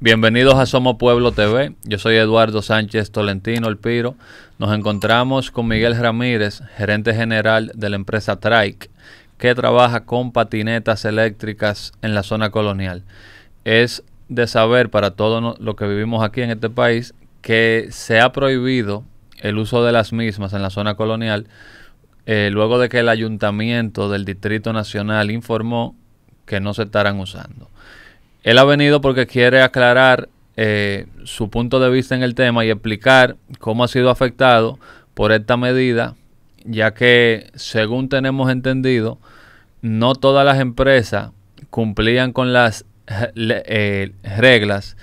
Bienvenidos a Somo Pueblo TV. Yo soy Eduardo Sánchez Tolentino, el Piro. Nos encontramos con Miguel Ramírez, gerente general de la empresa Trike, que trabaja con patinetas eléctricas en la zona colonial. Es de saber para todos los que vivimos aquí en este país que se ha prohibido el uso de las mismas en la zona colonial eh, luego de que el ayuntamiento del Distrito Nacional informó que no se estarán usando. Él ha venido porque quiere aclarar eh, su punto de vista en el tema y explicar cómo ha sido afectado por esta medida, ya que según tenemos entendido, no todas las empresas cumplían con las eh, reglas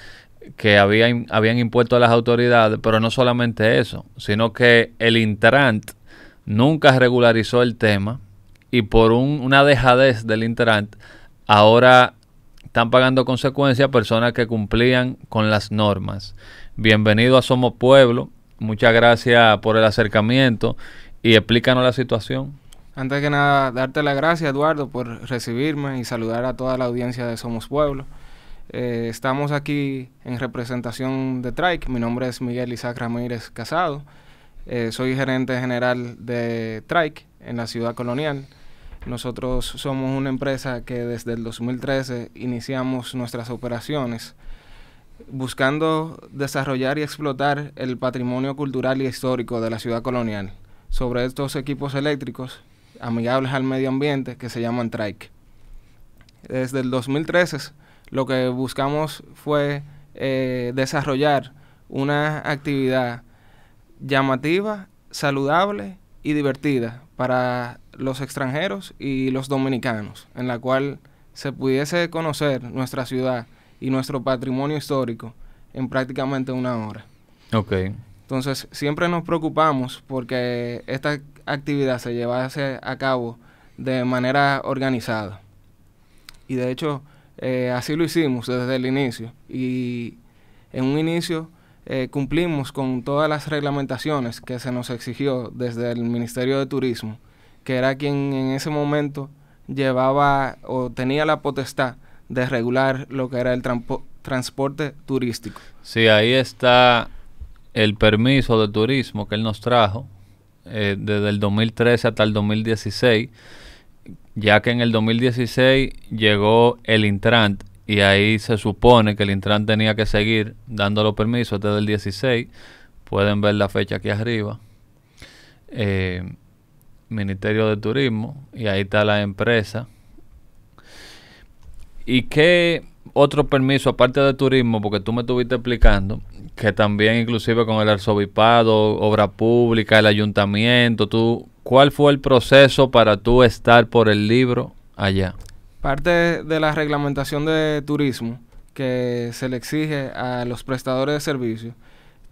que habían impuesto a las autoridades, pero no solamente eso, sino que el Interant nunca regularizó el tema y por una dejadez del Interant, ahora están pagando consecuencias personas que cumplían con las normas. Bienvenido a Somos Pueblo. Muchas gracias por el acercamiento y explícanos la situación. Antes que nada, darte las gracias, Eduardo, por recibirme y saludar a toda la audiencia de Somos Pueblo. Eh, estamos aquí en representación de Trike. Mi nombre es Miguel Isaac Ramírez Casado. Eh, soy gerente general de Trike en la ciudad colonial. Nosotros somos una empresa que desde el 2013 iniciamos nuestras operaciones buscando desarrollar y explotar el patrimonio cultural y histórico de la ciudad colonial sobre estos equipos eléctricos amigables al medio ambiente que se llaman trike. Desde el 2013 lo que buscamos fue eh, desarrollar una actividad llamativa, saludable y divertida para los extranjeros y los dominicanos, en la cual se pudiese conocer nuestra ciudad y nuestro patrimonio histórico en prácticamente una hora. Ok. Entonces, siempre nos preocupamos porque esta actividad se llevase a cabo de manera organizada. Y de hecho, eh, así lo hicimos desde el inicio. Y en un inicio eh, cumplimos con todas las reglamentaciones que se nos exigió desde el Ministerio de Turismo que era quien en ese momento llevaba o tenía la potestad de regular lo que era el transporte turístico. Sí, ahí está el permiso de turismo que él nos trajo eh, desde el 2013 hasta el 2016, ya que en el 2016 llegó el Intrant y ahí se supone que el Intran tenía que seguir dando los permisos desde el 16. Pueden ver la fecha aquí arriba. Eh, Ministerio de Turismo, y ahí está la empresa. ¿Y qué otro permiso, aparte de turismo, porque tú me estuviste explicando, que también inclusive con el arzobispado, obra pública, el ayuntamiento, tú, ¿cuál fue el proceso para tú estar por el libro allá? Parte de la reglamentación de turismo que se le exige a los prestadores de servicios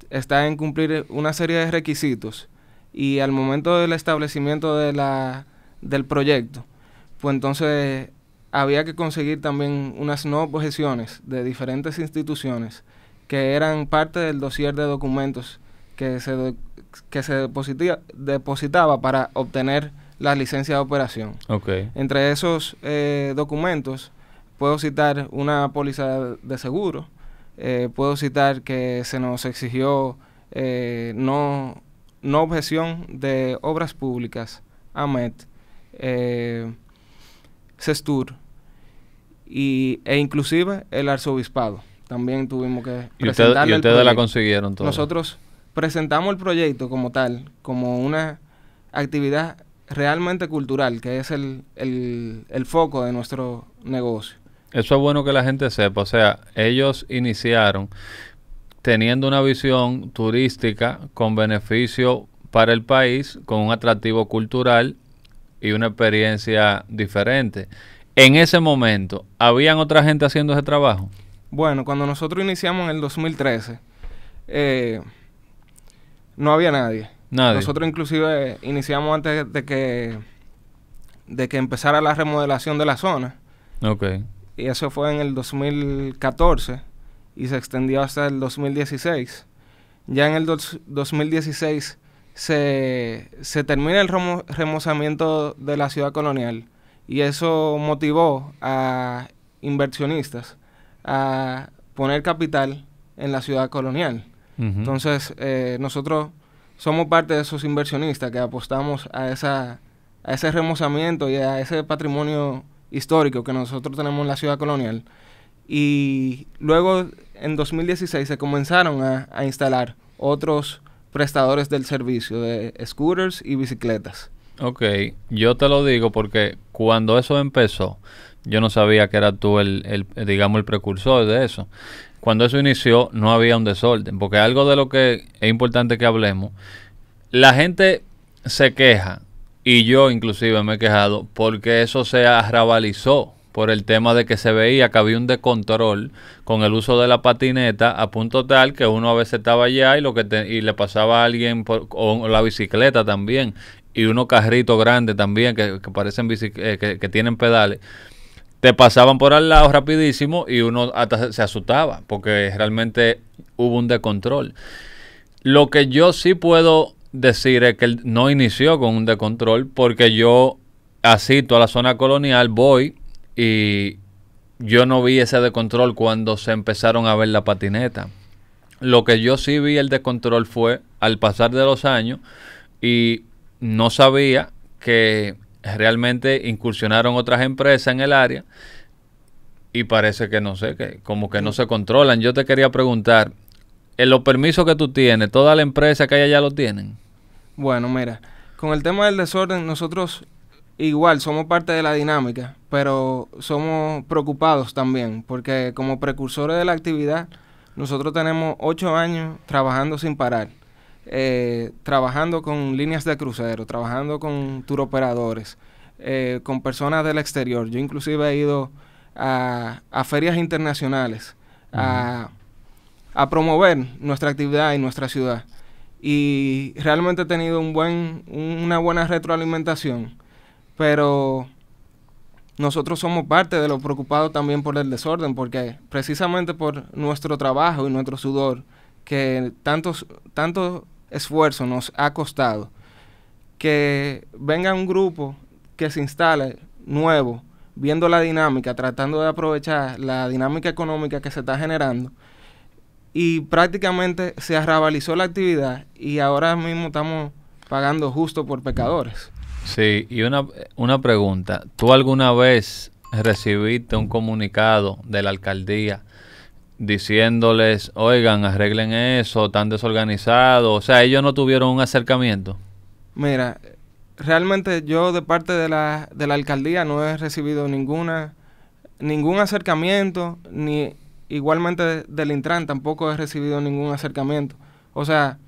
está en cumplir una serie de requisitos y al momento del establecimiento de la, del proyecto, pues entonces había que conseguir también unas no objeciones de diferentes instituciones que eran parte del dossier de documentos que se, que se depositaba para obtener la licencia de operación. Entre esos eh, documentos puedo citar una póliza de seguro, eh, puedo citar que se nos exigió eh, no no objeción de obras públicas, AMET, eh, CESTUR e inclusive el arzobispado. También tuvimos que ¿Y presentarle ustedes la consiguieron Nosotros presentamos el proyecto como tal, como una actividad realmente cultural, que es el, el foco de nuestro negocio. Eso es bueno que la gente sepa. O sea, ellos iniciaron teniendo una visión turística con beneficio para el país, con un atractivo cultural y una experiencia diferente. En ese momento, ¿habían otra gente haciendo ese trabajo? Bueno, cuando nosotros iniciamos en el 2013, eh, no había nadie. nadie. Nosotros inclusive iniciamos antes de que, de que empezara la remodelación de la zona. Y eso fue en el 2014 y se extendió hasta el 2016. Ya en el 2016 se, termina el remozamiento de la ciudad colonial y eso motivó a inversionistas a poner capital en la ciudad colonial. Entonces, eh, nosotros somos parte de esos inversionistas que apostamos a, esa, a ese remozamiento y a ese patrimonio histórico que nosotros tenemos en la ciudad colonial y luego en 2016 se comenzaron a, instalar otros prestadores del servicio de scooters y bicicletas. Ok, yo te lo digo porque cuando eso empezó, yo no sabía que era tú el, el, digamos, el precursor de eso. Cuando eso inició, no había un desorden, porque algo de lo que es importante que hablemos, la gente se queja, y yo inclusive me he quejado, porque eso se arrabalizó por el tema de que se veía que había un descontrol con el uso de la patineta a punto tal que uno a veces estaba allá y lo que y le pasaba a alguien por, la bicicleta también y unos carritos grandes también que, parecen eh, que, que tienen pedales te pasaban por al lado rapidísimo y uno hasta se asustaba porque realmente hubo un descontrol. Lo que yo sí puedo decir es que no inició con un descontrol porque yo así toda la zona colonial voy y yo no vi ese descontrol cuando se empezaron a ver la patineta. Lo que yo sí vi el descontrol fue al pasar de los años y no sabía que realmente incursionaron otras empresas en el área y parece que no sé, que como que no mm. se controlan. Yo te quería preguntar, en los permisos que tú tienes, toda la empresa que hay allá lo tienen. Bueno, mira, con el tema del desorden, nosotros igual somos parte de la dinámica, pero somos preocupados también, porque como precursores de la actividad, nosotros tenemos ocho años trabajando sin parar, eh, trabajando con líneas de crucero, trabajando con turoperadores, eh, con personas del exterior. Yo inclusive he ido a, ferias internacionales a, a promover nuestra actividad y nuestra ciudad. Y realmente he tenido un buen, una buena retroalimentación pero nosotros somos parte de los preocupados también por el desorden, porque precisamente por nuestro trabajo y nuestro sudor, que tanto esfuerzo nos ha costado, que venga un grupo que se instale nuevo, viendo la dinámica, tratando de aprovechar la dinámica económica que se está generando, y prácticamente se arrabalizó la actividad y ahora mismo estamos pagando justo por pecadores. Sí, y una, pregunta. ¿Tú alguna vez recibiste un comunicado de la alcaldía diciéndoles, oigan, arreglen eso, están desorganizados? O sea, ellos no tuvieron un acercamiento. Mira, realmente yo de parte de la, de la alcaldía no he recibido ninguna ningún acercamiento, ni igualmente del Intran tampoco he recibido ningún acercamiento. O sea,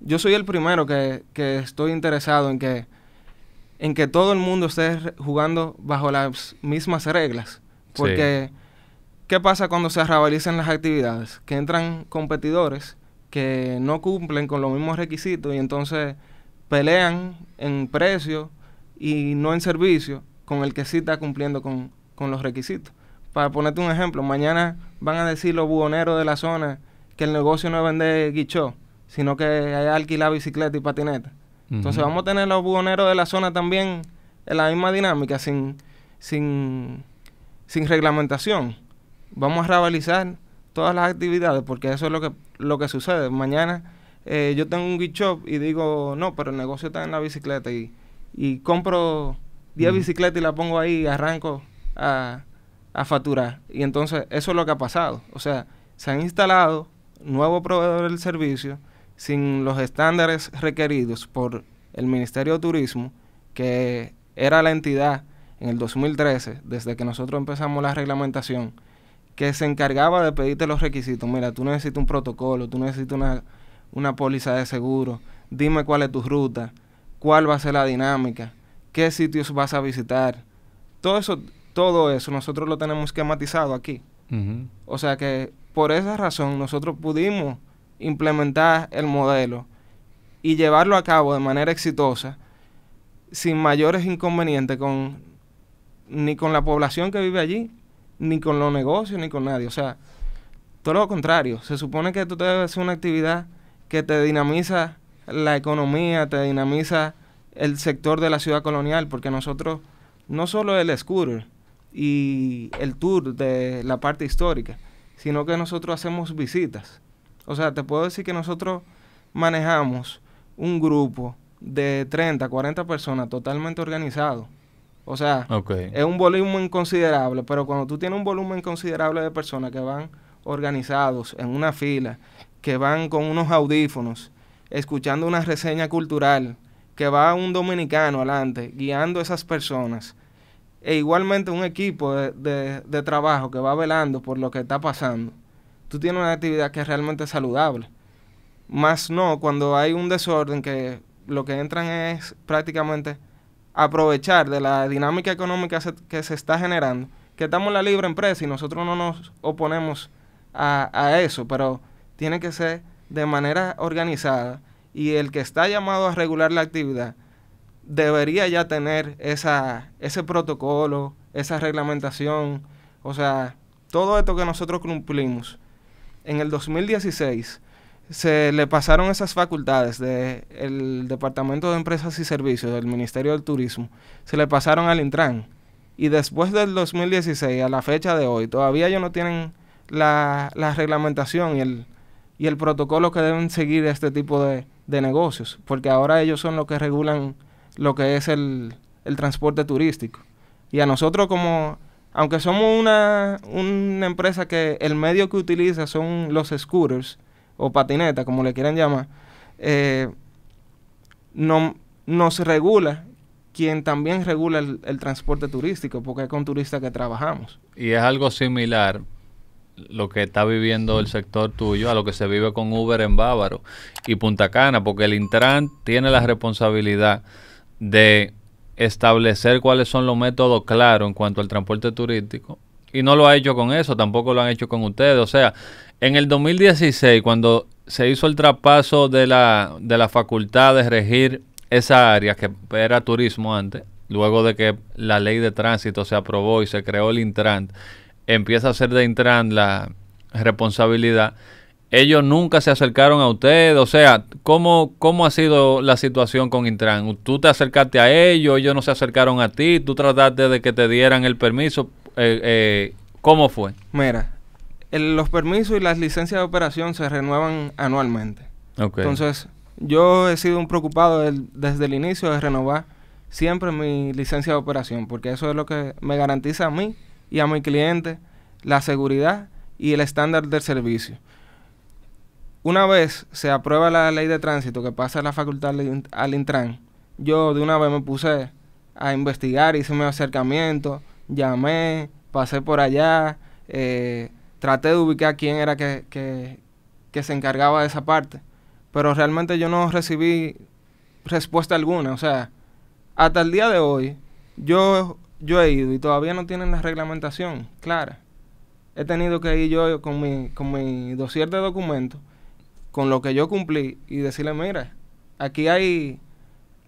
yo soy el primero que estoy interesado en que en que todo el mundo esté jugando bajo las mismas reglas. Porque, ¿qué pasa cuando se arrabalizan las actividades? Que entran competidores que no cumplen con los mismos requisitos y entonces pelean en precio y no en servicio con el que sí está cumpliendo con, con los requisitos. Para ponerte un ejemplo, mañana van a decir los buhoneros de la zona que el negocio no es vender guichó, sino que hay alquilar bicicleta y patineta. Entonces vamos a tener los buhoneros de la zona también en la misma dinámica, sin, sin, reglamentación. Vamos a rabalizar todas las actividades porque eso es lo que, lo que sucede. Mañana eh, yo tengo un gift shop y digo, no, pero el negocio está en la bicicleta y, compro 10 bicicletas y la pongo ahí y arranco a, a facturar. Y entonces eso es lo que ha pasado. O sea, se han instalado nuevos proveedores del servicio sin los estándares requeridos por el Ministerio de Turismo, que era la entidad en el 2013, desde que nosotros empezamos la reglamentación, que se encargaba de pedirte los requisitos. Mira, tú necesitas un protocolo, tú necesitas una, una póliza de seguro, dime cuál es tu ruta, cuál va a ser la dinámica, qué sitios vas a visitar. Todo eso, todo eso nosotros lo tenemos esquematizado aquí. O sea que por esa razón nosotros pudimos implementar el modelo y llevarlo a cabo de manera exitosa, sin mayores inconvenientes con ni con la población que vive allí, ni con los negocios, ni con nadie. O sea, todo lo contrario. Se supone que tú debes hacer una actividad que te dinamiza la economía, te dinamiza el sector de la ciudad colonial, porque nosotros, no solo el scooter y el tour de la parte histórica, sino que nosotros hacemos visitas o sea, te puedo decir que nosotros manejamos un grupo de 30, 40 personas totalmente organizados. O sea, es un volumen considerable, pero cuando tú tienes un volumen considerable de personas que van organizados en una fila, que van con unos audífonos, escuchando una reseña cultural, que va un dominicano adelante, guiando a esas personas, e igualmente un equipo de trabajo que va velando por lo que está pasando tú tienes una actividad que es realmente saludable. Más no cuando hay un desorden que lo que entran es prácticamente aprovechar de la dinámica económica que se está generando, que estamos en la libre empresa y nosotros no nos oponemos a, a eso, pero tiene que ser de manera organizada y el que está llamado a regular la actividad debería ya tener esa, ese protocolo, esa reglamentación, o sea, todo esto que nosotros cumplimos en el 2016 se le pasaron esas facultades del Departamento de Empresas y Servicios del Ministerio del Turismo, se le pasaron al Intran. Y después del 2016, a la fecha de hoy, todavía ellos no tienen la, reglamentación y el, protocolo que deben seguir este tipo de, negocios, porque ahora ellos son los que regulan lo que es el, el transporte turístico. Y a nosotros como aunque somos una, empresa que el medio que utiliza son los scooters o patinetas, como le quieran llamar, eh, no, nos regula quien también regula el, el, transporte turístico, porque es con turistas que trabajamos. Y es algo similar lo que está viviendo el sector tuyo a lo que se vive con Uber en Bávaro y Punta Cana, porque el Intran tiene la responsabilidad de establecer cuáles son los métodos claros en cuanto al transporte turístico. Y no lo ha hecho con eso, tampoco lo han hecho con ustedes. O sea, en el 2016, cuando se hizo el traspaso de la, de la facultad de regir esa área, que era turismo antes, luego de que la ley de tránsito se aprobó y se creó el Intran, empieza a ser de Intran la responsabilidad ellos nunca se acercaron a usted. O sea, ¿cómo, ¿cómo ha sido la situación con Intran? ¿Tú te acercaste a ellos, ellos no se acercaron a ti, tú trataste de que te dieran el permiso? Eh, eh, ¿Cómo fue? Mira, los permisos y las licencias de operación se renuevan anualmente. Entonces, yo he sido un preocupado desde el inicio de renovar siempre mi licencia de operación, porque eso es lo que me garantiza a mí y a mi cliente la seguridad y el estándar del servicio una vez se aprueba la ley de tránsito que pasa a la facultad al Intran, yo de una vez me puse a investigar, hice mi acercamiento, llamé, pasé por allá, eh, traté de ubicar quién era que, se encargaba de esa parte, pero realmente yo no recibí respuesta alguna, o sea, hasta el día de hoy yo, yo he ido y todavía no tienen la reglamentación clara. He tenido que ir yo con mi, con mi dossier de documentos con lo que yo cumplí y decirle, mira, aquí hay,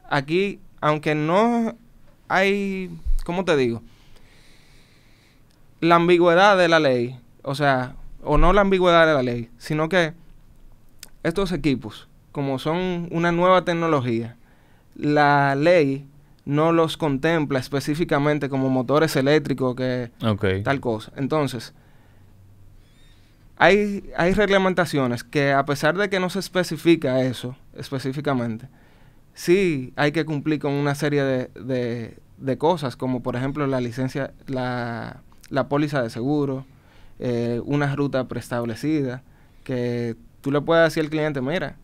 aquí, aunque no hay, ¿cómo te digo? La ambigüedad de la ley, o sea, o no la ambigüedad de la ley, sino que estos equipos, como son una nueva tecnología, la ley no los contempla específicamente como motores eléctricos que tal cosa. Entonces, hay, reglamentaciones que a pesar de que no se especifica eso específicamente, sí hay que cumplir con una serie de, cosas, como por ejemplo la licencia, la, póliza de seguro, eh, una ruta preestablecida, que tú le puedes decir al cliente, mira,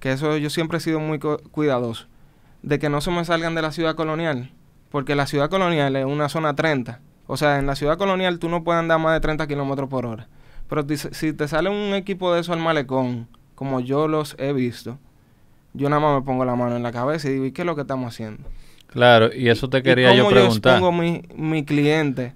que eso yo siempre he sido muy cuidadoso, de que no se me salgan de la ciudad colonial, porque la ciudad colonial es una zona 30, o sea, en la ciudad colonial tú no puedes andar más de 30 kilómetros por hora. Pero si te sale un equipo de eso al malecón, como yo los he visto, yo nada más me pongo la mano en la cabeza y digo, ¿y qué es lo que estamos haciendo? Claro, y eso te quería yo preguntar. Yo expongo mi, mi cliente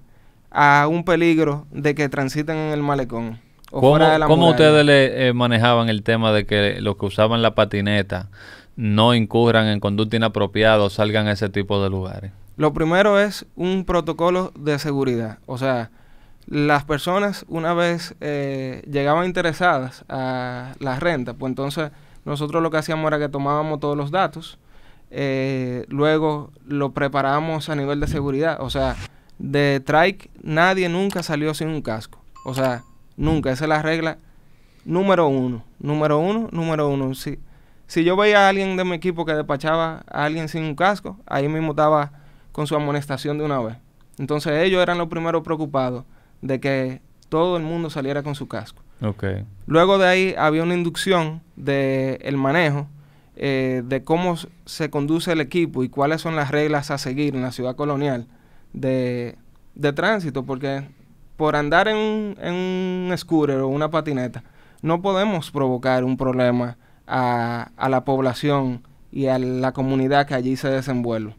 a un peligro de que transiten en el malecón. O ¿Cómo, fuera de la ustedes le eh, manejaban el tema de que los que usaban la patineta no incurran en conducta inapropiada o salgan a ese tipo de lugares? Lo primero es un protocolo de seguridad. O sea, las personas una vez eh, llegaban interesadas a la renta, pues entonces nosotros lo que hacíamos era que tomábamos todos los datos, eh, luego lo preparábamos a nivel de seguridad, o sea, de trike nadie nunca salió sin un casco, o sea, nunca, esa es la regla número uno, número uno, número uno. Si, si yo veía a alguien de mi equipo que despachaba a alguien sin un casco, ahí mismo estaba con su amonestación de una vez. Entonces ellos eran los primeros preocupados de que todo el mundo saliera con su casco. Luego de ahí había una inducción del manejo, eh, de cómo se conduce el equipo y cuáles son las reglas a seguir en la ciudad colonial de, tránsito, porque por andar en un, en scooter o una patineta, no podemos provocar un problema a, la población y a la comunidad que allí se desenvuelve.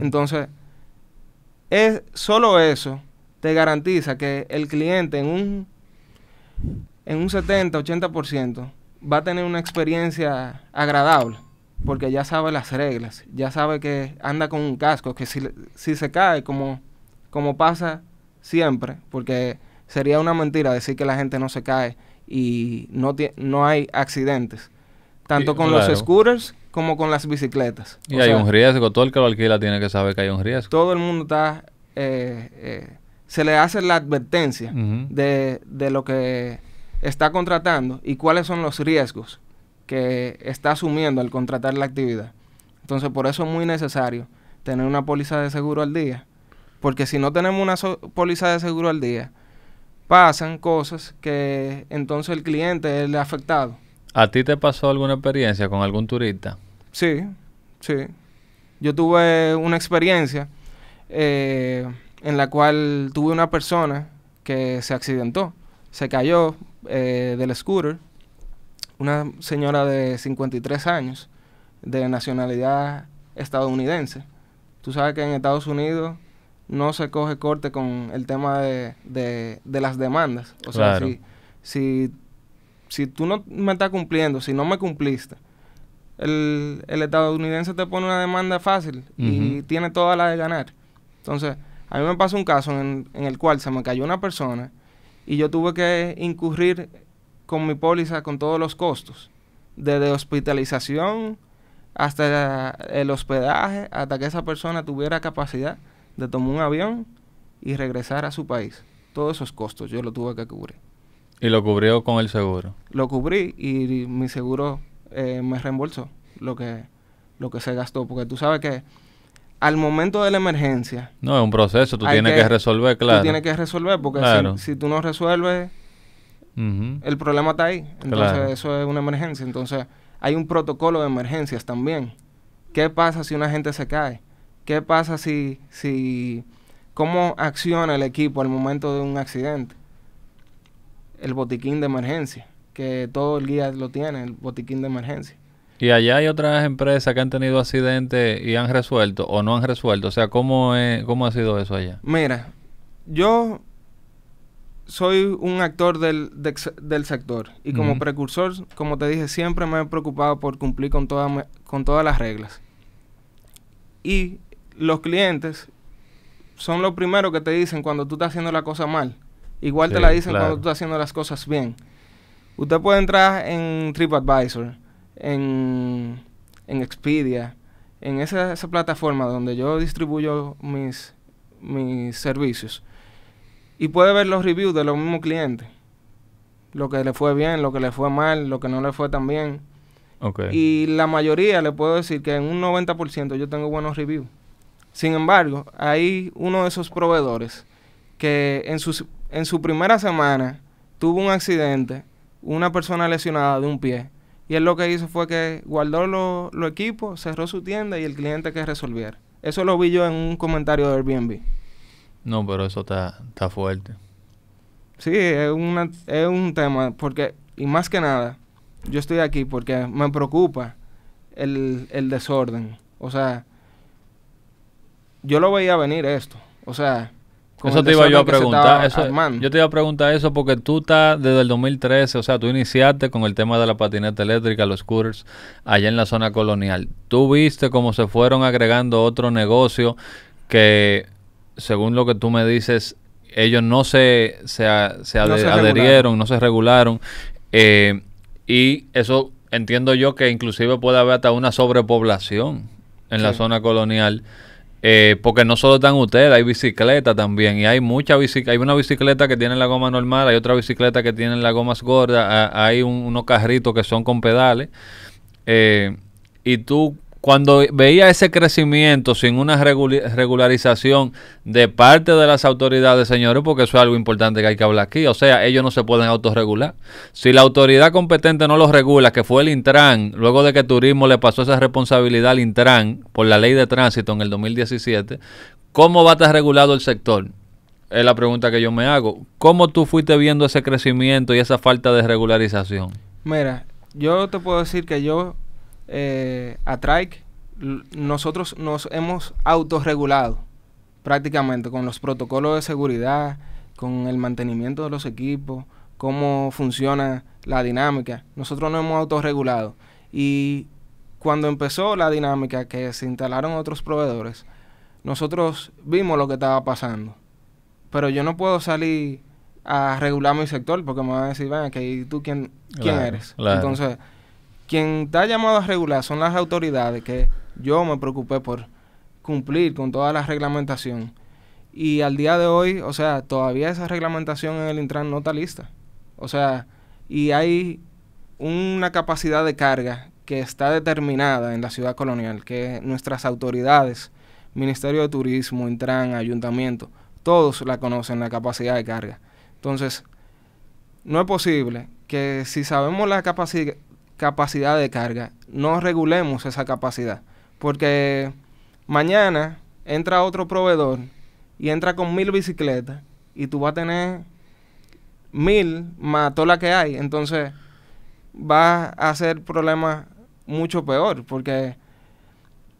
Entonces, es solo eso te garantiza que el cliente en un, en un 70, 80% va a tener una experiencia agradable, porque ya sabe las reglas, ya sabe que anda con un casco, que si, si se cae, como, como pasa siempre, porque sería una mentira decir que la gente no se cae y no, no hay accidentes, tanto con los scooters como con las bicicletas. Y hay un riesgo, todo el que lo alquila tiene que saber que hay un riesgo. Todo el mundo está eh, eh, se le hace la advertencia de, lo que está contratando y cuáles son los riesgos que está asumiendo al contratar la actividad. Entonces, por eso es muy necesario tener una póliza de seguro al día, porque si no tenemos una póliza de seguro al día, pasan cosas que entonces el cliente le ha afectado. ¿A ti te pasó alguna experiencia con algún turista? Sí, sí. Yo tuve una experiencia. Eh, en la cual tuve una persona que se accidentó, se cayó eh, del scooter, una señora de 53 años, de nacionalidad estadounidense. Tú sabes que en Estados Unidos no se coge corte con el tema de, las demandas. O sea, si, tú no me estás cumpliendo, si no me cumpliste, el, estadounidense te pone una demanda fácil y tiene toda la de ganar. Entonces, a mí me pasó un caso en, el cual se me cayó una persona y yo tuve que incurrir con mi póliza con todos los costos, desde hospitalización hasta el hospedaje, hasta que esa persona tuviera capacidad de tomar un avión y regresar a su país. Todos esos costos yo lo tuve que cubrir. ¿Y lo cubrió con el seguro? Lo cubrí y mi seguro eh, me reembolsó lo que, lo que se gastó, porque tú sabes que al momento de la emergencia. No, es un proceso, tú tienes que, resolver, claro. Tú tienes que resolver, porque si, tú no resuelves, el problema está ahí. Entonces, eso es una emergencia. Entonces, hay un protocolo de emergencias también. ¿Qué pasa si una gente se cae? ¿Qué pasa si, si cómo acciona el equipo al momento de un accidente? El botiquín de emergencia, que todo el guía lo tiene, el botiquín de emergencia. ¿Y allá hay otras empresas que han tenido accidentes y han resuelto o no han resuelto? O sea, ¿cómo, cómo ha sido eso allá? Mira, yo soy un actor del, sector y como precursor, como te dije, siempre me he preocupado por cumplir con, con todas las reglas. Y los clientes son los primeros que te dicen cuando tú estás haciendo la cosa mal. Igual te la dicen cuando tú estás haciendo las cosas bien. Usted puede entrar en TripAdvisor en, Expedia, en esa, plataforma donde yo distribuyo mis, mis servicios. Y puede ver los reviews de los mismos clientes. Lo que le fue bien, lo que le fue mal, lo que no le fue tan bien. Y la mayoría, le puedo decir que en un 90% yo tengo buenos reviews. Sin embargo, hay uno de esos proveedores que en, en su primera semana tuvo un accidente, una persona lesionada de un pie, y él lo que hizo fue que guardó los lo equipos, cerró su tienda y el cliente que resolviera. Eso lo vi yo en un comentario de Airbnb. No, pero eso está, fuerte. Sí, es, una, es un tema, porque, y más que nada, yo estoy aquí porque me preocupa el, el desorden. O sea, yo lo veía venir esto. O sea, eso te iba yo a preguntar. yo te iba a preguntar eso porque tú estás desde el 2013, o sea, tú iniciaste con el tema de la patineta eléctrica, los scooters, allá en la zona colonial. Tú viste cómo se fueron agregando otro negocio que, según lo que tú me dices, ellos no se, se, adherieron, no se regularon. Eh, y eso entiendo yo que inclusive puede haber hasta una sobrepoblación en la zona colonial. Eh, porque no solo están ustedes, hay bicicleta también. Y hay mucha Hay una bicicleta que tiene la goma normal, hay otra bicicleta que tiene la goma gorda, hay unos carritos que son con pedales. Eh, y tú cuando veía ese crecimiento sin una regularización de parte de las autoridades, señores, porque eso es algo importante que hay que hablar aquí, o sea, ellos no se pueden autorregular. Si la autoridad competente no los regula, que fue el Intran, luego de que Turismo le pasó esa responsabilidad al Intran por la ley de tránsito en el 2017, ¿cómo va a estar regulado el sector? Es la pregunta que yo me hago. ¿Cómo tú fuiste viendo ese crecimiento y esa falta de regularización? Mira, yo te puedo decir que yo eh, a trike, nosotros nos hemos autorregulado prácticamente con los protocolos de seguridad, con el mantenimiento de los equipos, cómo funciona la dinámica. Nosotros nos hemos autorregulado. Y cuando empezó la dinámica que se instalaron otros proveedores, nosotros vimos lo que estaba pasando. Pero yo no puedo salir a regular mi sector porque me van a decir, que tú quién, quién eres. Entonces, quien está llamado a regular son las autoridades, que yo me preocupé por cumplir con toda la reglamentación. Y al día de hoy, o sea, todavía esa reglamentación en el Intran no está lista. O sea, y hay una capacidad de carga que está determinada en la ciudad colonial, que nuestras autoridades, Ministerio de Turismo, Intran, Ayuntamiento, todos la conocen, la capacidad de carga. Entonces, no es posible que si sabemos la, capacidad capacidad de carga. No regulemos esa capacidad. Porque mañana entra otro proveedor y entra con mil bicicletas y tú vas a tener mil más toda la que hay. Entonces va a ser problemas mucho peor. Porque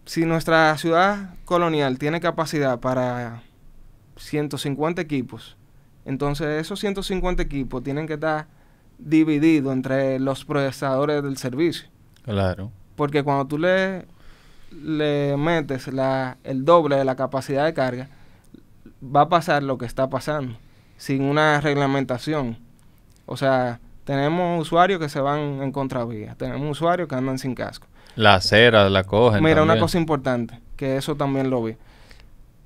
si nuestra ciudad colonial tiene capacidad para 150 equipos, entonces esos 150 equipos tienen que estar dividido entre los procesadores del servicio. Claro. Porque cuando tú le, le metes el doble de la capacidad de carga, va a pasar lo que está pasando, sin una reglamentación. O sea, tenemos usuarios que se van en contravía, tenemos usuarios que andan sin casco. La acera la cogen. Mira, una cosa importante, que eso también lo vi.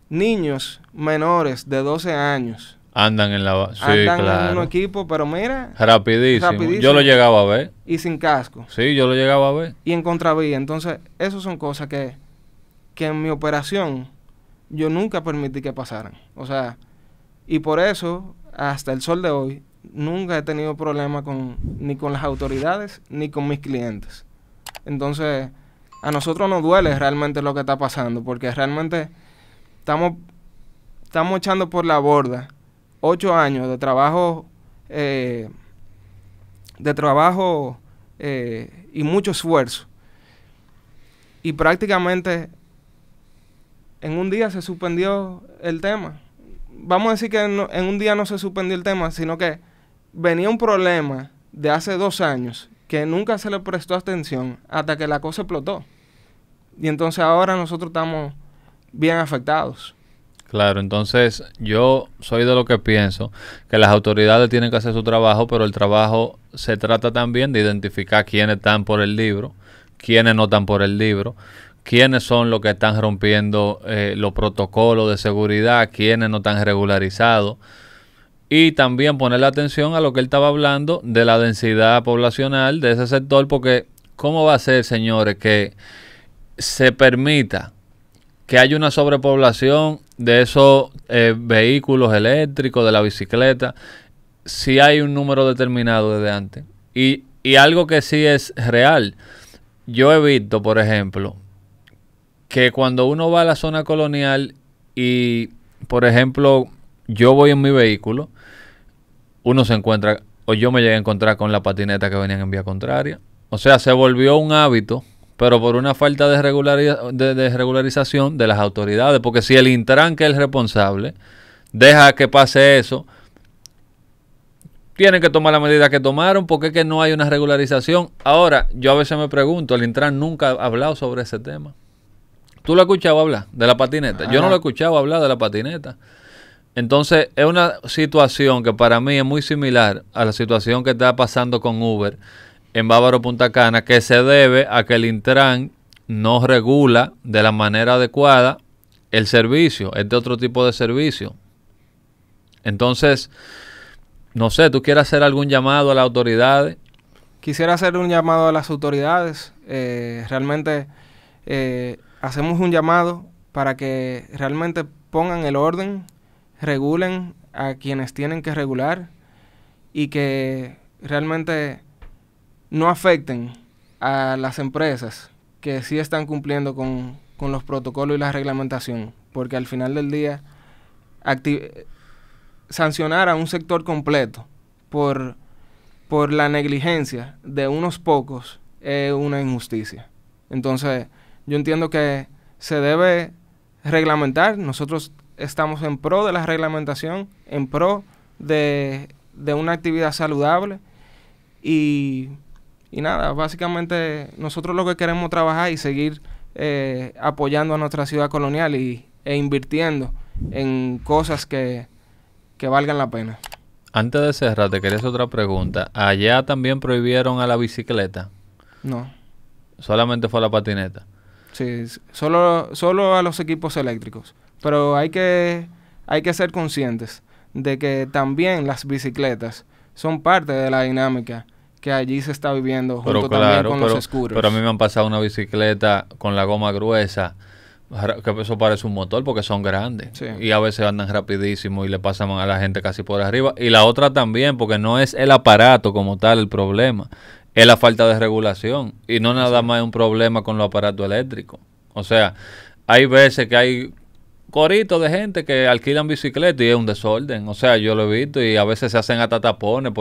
Niños menores de 12 años Andan en la sí, Andan en un equipo, pero mira. Rapidísimo. Yo lo llegaba a ver. Y sin casco. Sí, yo lo llegaba a ver. Y en contravía. Entonces, esas son cosas que, en mi operación yo nunca permití que pasaran. O sea, y por eso, hasta el sol de hoy, nunca he tenido problema con, ni con las autoridades ni con mis clientes. Entonces, a nosotros nos duele realmente lo que está pasando, porque realmente estamos, estamos echando por la borda ocho años de trabajo, eh, de trabajo eh, y mucho esfuerzo. Y prácticamente en un día se suspendió el tema. Vamos a decir que en un día no se suspendió el tema, sino que venía un problema de hace dos años que nunca se le prestó atención hasta que la cosa explotó. Y entonces ahora nosotros estamos bien afectados. Claro, entonces yo soy de lo que pienso que las autoridades tienen que hacer su trabajo, pero el trabajo se trata también de identificar quiénes están por el libro, quiénes no están por el libro, quiénes son los que están rompiendo eh, los protocolos de seguridad, quiénes no están regularizados. Y también la atención a lo que él estaba hablando de la densidad poblacional de ese sector, porque ¿cómo va a ser, señores, que se permita que haya una sobrepoblación de esos eh, vehículos eléctricos, de la bicicleta, si hay un número determinado desde antes. Y, y algo que sí es real. Yo he visto, por ejemplo, que cuando uno va a la zona colonial y, por ejemplo, yo voy en mi vehículo, uno se encuentra, o yo me llegué a encontrar con la patineta que venían en vía contraria. O sea, se volvió un hábito pero por una falta de, regularización de las autoridades, porque si el Intran, que es el responsable, deja que pase eso, tienen que tomar la medida que tomaron porque es que no hay una regularización. Ahora, yo a veces me pregunto, el Intran nunca ha hablado sobre ese tema. ¿Tú lo has escuchado hablar de la patineta? Yo no lo he escuchado hablar de la patineta. Entonces, es una situación que para mí es muy similar a la situación que está pasando con Uber en Bávaro Punta Cana que se debe a que el Intran no regula de la manera adecuada el servicio, este otro tipo de servicio. Entonces, no sé, ¿tú quieres hacer algún llamado a las autoridades? Quisiera hacer un llamado a las autoridades. Eh, realmente eh, hacemos un llamado para que realmente pongan el orden, regulen a quienes tienen que regular y que realmente no afecten a las empresas que sí están cumpliendo con, los protocolos y la reglamentación, porque al final del día sancionar a un sector completo por, por la negligencia de unos pocos es una injusticia. Entonces, yo entiendo que se debe reglamentar, nosotros estamos en pro de la reglamentación, en pro de, de una actividad saludable y y nada, básicamente nosotros lo que queremos trabajar y seguir eh, apoyando a nuestra ciudad colonial y, e invirtiendo en cosas que, valgan la pena. Antes de cerrar, te quería hacer otra pregunta. ¿Allá también prohibieron a la bicicleta? No. Solamente fue a la patineta. Sí, solo, solo a los equipos eléctricos. Pero hay que, hay que ser conscientes de que también las bicicletas son parte de la dinámica que allí se está viviendo junto también con los escuros. Pero a mí me han pasado una bicicleta con la goma gruesa, que eso parece un motor porque son grandes. Y a veces andan rapidísimo y le pasan a la gente casi por arriba. Y la otra también, porque no es el aparato como tal el problema, es la falta de regulación. Y no nada más es un problema con los aparatos eléctricos. O sea, hay veces que hay corito de gente que alquilan bicicleta y es un desorden. O sea, yo lo he visto y a veces se hacen hasta tapones.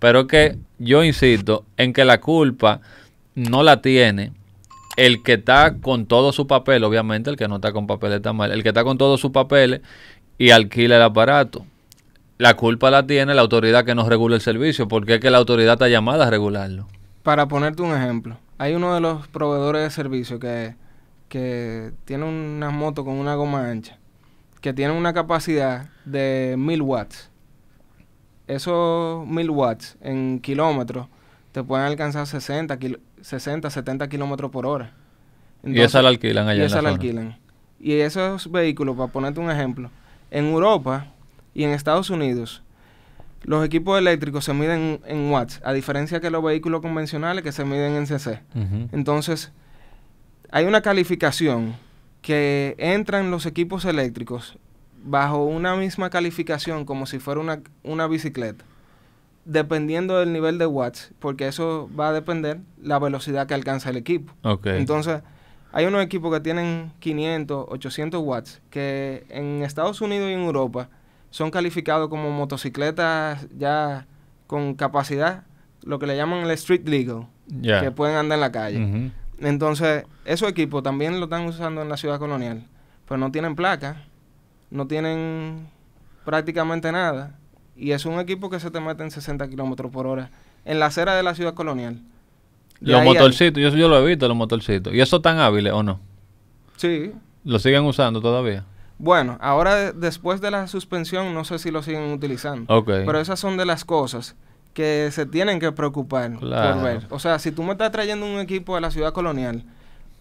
Pero es que yo insisto en que la culpa no la tiene el que está con todo su papel, obviamente el que no está con papeles está mal, el que está con todos sus papeles y alquila el aparato. La culpa la tiene la autoridad que nos regula el servicio, porque es que la autoridad está llamada a regularlo. Para ponerte un ejemplo, hay uno de los proveedores de servicio que que tiene una moto con una goma ancha, que tiene una capacidad de 1000 watts. Esos 1000 watts en kilómetros te pueden alcanzar 60, 60 70 kilómetros por hora. y esa la alquilan allá. Y esos vehículos, para ponerte un ejemplo, en Europa y en Estados Unidos, los equipos eléctricos se miden en watts, a diferencia que los vehículos convencionales que se miden en cc. Entonces, hay una calificación que entran los equipos eléctricos bajo una misma calificación como si fuera una, bicicleta, dependiendo del nivel de watts, porque eso va a depender la velocidad que alcanza el equipo. Entonces, hay unos equipos que tienen 500, 800 watts, que en Estados Unidos y en Europa son calificados como motocicletas ya con capacidad, lo que le llaman el street legal, que pueden andar en la calle. Entonces, esos equipos también lo están usando en la ciudad colonial, pero no tienen placa, no tienen prácticamente nada. Y es un equipo que se te mete en 60 kilómetros por hora en la acera de la ciudad colonial. los motorcitos, yo, yo lo he visto, los motorcitos. ¿Y eso tan hábiles o no? Sí. ¿Lo siguen usando todavía? Bueno, ahora después de la suspensión no sé si lo siguen utilizando. Pero esas son de las cosas que se tienen que preocupar claro. O sea, si tú me estás trayendo un equipo de la ciudad colonial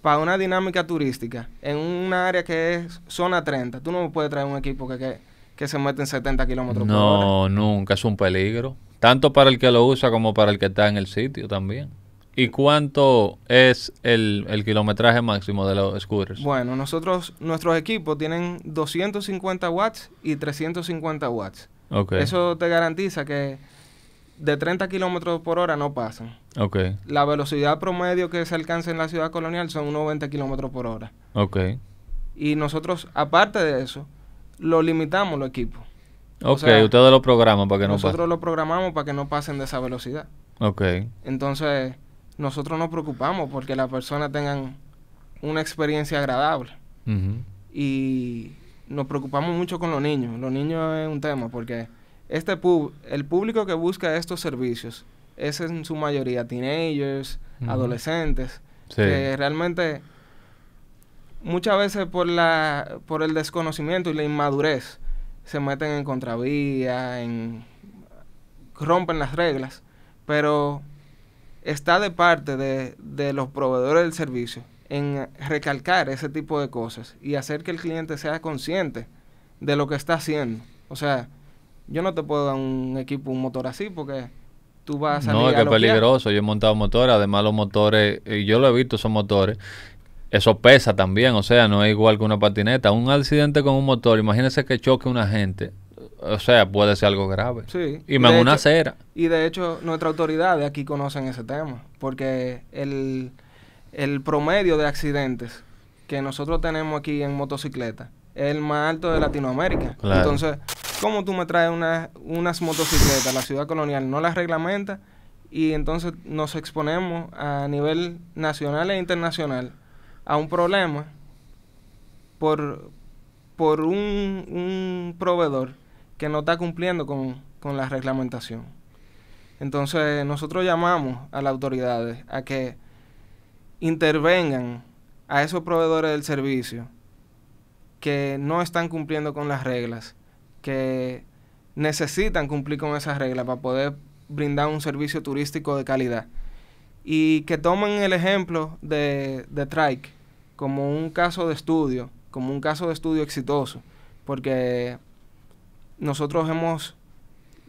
para una dinámica turística en un área que es zona 30, tú no me puedes traer un equipo que, se mete en 70 kilómetros por hora. No, nunca, es un peligro. Tanto para el que lo usa como para el que está en el sitio también. ¿Y cuánto es el, el, kilometraje máximo de los scooters? Bueno, nosotros, nuestros equipos tienen 250 watts y 350 watts. Okay. Eso te garantiza que de 30 kilómetros por hora no pasan. Ok. La velocidad promedio que se alcanza en la ciudad colonial son unos 20 kilómetros por hora. Ok. Y nosotros, aparte de eso, lo limitamos los equipos. Ok, ustedes lo programan para que no pasen. Nosotros lo programamos para que no pasen de esa velocidad. Ok. Entonces, nosotros nos preocupamos porque las personas tengan una experiencia agradable. Y nos preocupamos mucho con los niños. Los niños es un tema porque este pub, el público que busca estos servicios es en su mayoría teenagers, adolescentes, que realmente muchas veces por la por el desconocimiento y la inmadurez se meten en contravía, en rompen las reglas, pero está de parte de, de los proveedores del servicio en recalcar ese tipo de cosas y hacer que el cliente sea consciente de lo que está haciendo. O sea, yo no te puedo dar un equipo, un motor así, porque tú vas a salir No, es peligroso. Yo he montado motores, además los motores, y eh, yo lo he visto, son motores eso pesa también, o sea, no es igual que una patineta. Un accidente con un motor, imagínese que choque una gente, o sea, puede ser algo grave. Sí. Y, me más una cera Y de hecho, nuestras autoridades aquí conocen ese tema, porque el, el, promedio de accidentes que nosotros tenemos aquí en motocicleta es el más alto de Latinoamérica. Entonces. ¿Cómo tú me traes unas motocicletas? La ciudad colonial no las reglamenta y entonces nos exponemos a nivel nacional e internacional a un problema por, por un, proveedor que no está cumpliendo con, con la reglamentación. Entonces nosotros llamamos a las autoridades a que intervengan a esos proveedores del servicio que no están cumpliendo con las reglas que necesitan cumplir con esas reglas para poder brindar un servicio turístico de calidad. Y que tomen el ejemplo de, de Trike como un caso de estudio, como un caso de estudio exitoso, porque nosotros hemos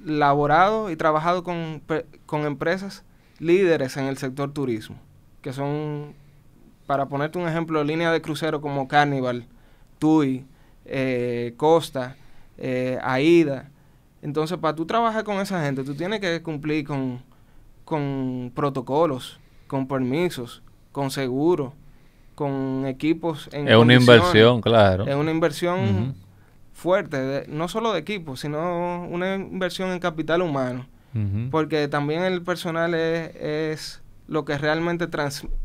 laborado y trabajado con, empresas líderes en el sector turismo, que son, para ponerte un ejemplo, líneas de crucero como Carnival, TUI, eh, Costa, eh, AIDA. Entonces, para tú trabajar con esa gente, tú tienes que cumplir con, protocolos, con permisos, con seguro, con equipos. En es una inversión, claro. Es una inversión fuerte, no solo de equipos, sino una inversión en capital humano. Porque también el personal es, lo que realmente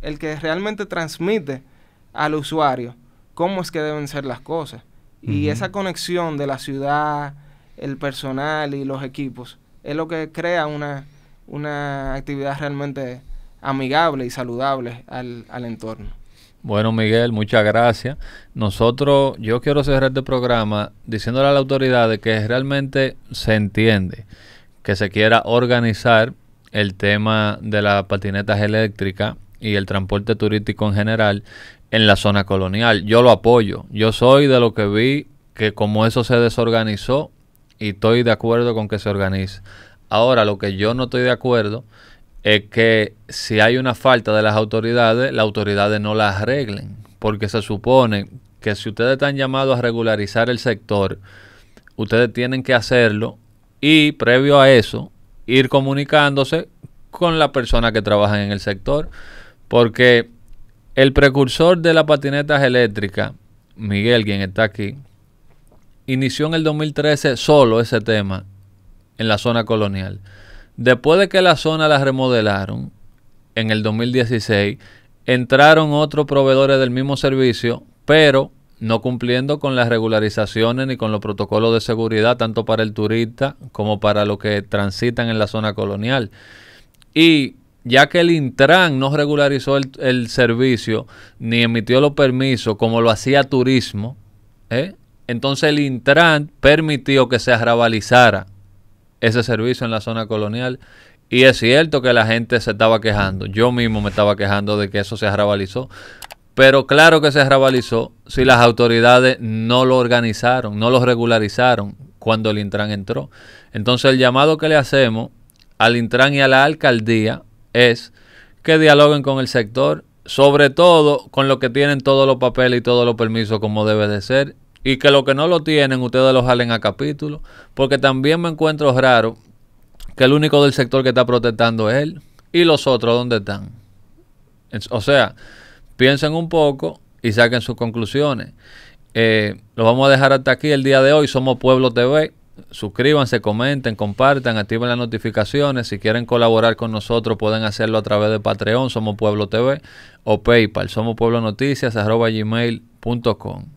el que realmente transmite al usuario cómo es que deben ser las cosas. Y esa conexión de la ciudad, el personal y los equipos es lo que crea una, una actividad realmente amigable y saludable al, entorno. Bueno, Miguel, muchas gracias. Nosotros, yo quiero cerrar este programa diciéndole a la autoridad de que realmente se entiende que se quiera organizar el tema de las patinetas eléctricas y el transporte turístico en general, en la zona colonial. Yo lo apoyo. Yo soy de lo que vi que como eso se desorganizó y estoy de acuerdo con que se organice. Ahora, lo que yo no estoy de acuerdo es que si hay una falta de las autoridades, las autoridades no las arreglen, porque se supone que si ustedes están llamados a regularizar el sector, ustedes tienen que hacerlo y previo a eso ir comunicándose con la persona que trabaja en el sector, porque el precursor de las patinetas eléctricas, Miguel, quien está aquí, inició en el 2013 solo ese tema en la zona colonial. Después de que la zona la remodelaron, en el 2016, entraron otros proveedores del mismo servicio, pero no cumpliendo con las regularizaciones ni con los protocolos de seguridad, tanto para el turista como para los que transitan en la zona colonial. Y ya que el Intran no regularizó el, servicio ni emitió los permisos como lo hacía Turismo, ¿eh? entonces el Intran permitió que se arrabalizara ese servicio en la zona colonial. Y es cierto que la gente se estaba quejando. Yo mismo me estaba quejando de que eso se arrabalizó. Pero claro que se arrabalizó si las autoridades no lo organizaron, no lo regularizaron cuando el Intran entró. Entonces el llamado que le hacemos al Intran y a la alcaldía es que dialoguen con el sector, sobre todo con los que tienen todos los papeles y todos los permisos como debe de ser, y que los que no lo tienen ustedes los jalen a capítulo, porque también me encuentro raro que el único del sector que está protestando es él, y los otros, ¿dónde están? O sea, piensen un poco y saquen sus conclusiones. Eh, lo vamos a dejar hasta aquí el día de hoy. Somos Pueblo TV suscríbanse, comenten, compartan, activen las notificaciones. Si quieren colaborar con nosotros, pueden hacerlo a través de Patreon, Somos Pueblo TV o PayPal, Somos Pueblo Noticias, arroba gmail.com.